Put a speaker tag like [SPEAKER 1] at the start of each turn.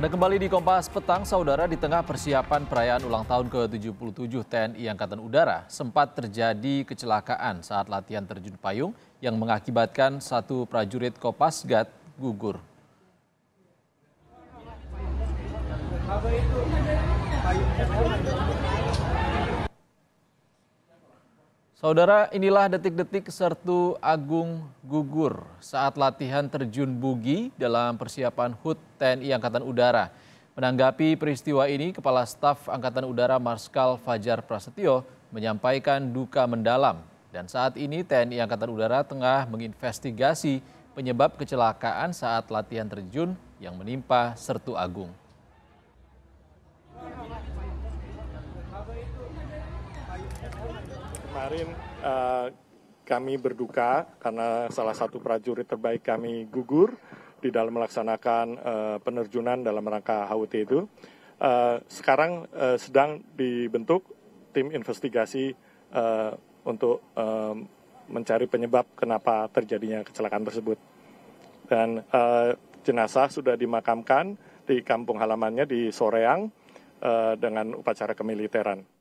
[SPEAKER 1] Anda kembali di Kompas Petang, Saudara, di tengah persiapan perayaan ulang tahun ke-77 TNI Angkatan Udara, sempat terjadi kecelakaan saat latihan terjun payung yang mengakibatkan satu prajurit Kopasgat gugur. Saudara, inilah detik-detik Sertu Agung gugur saat latihan terjun bugi dalam persiapan HUT TNI Angkatan Udara. Menanggapi peristiwa ini, Kepala Staf Angkatan Udara Marskal Fajar Prasetyo menyampaikan duka mendalam. Dan saat ini TNI Angkatan Udara tengah menginvestigasi penyebab kecelakaan saat latihan terjun yang menimpa Sertu Agung.
[SPEAKER 2] Kemarin
[SPEAKER 3] uh, kami berduka karena salah satu prajurit terbaik kami gugur di dalam melaksanakan uh, penerjunan dalam rangka HUT itu. Uh, sekarang uh, sedang dibentuk tim investigasi uh, untuk uh, mencari penyebab kenapa terjadinya kecelakaan tersebut. Dan uh, jenazah sudah dimakamkan di kampung halamannya di Soreang uh, dengan upacara kemiliteran.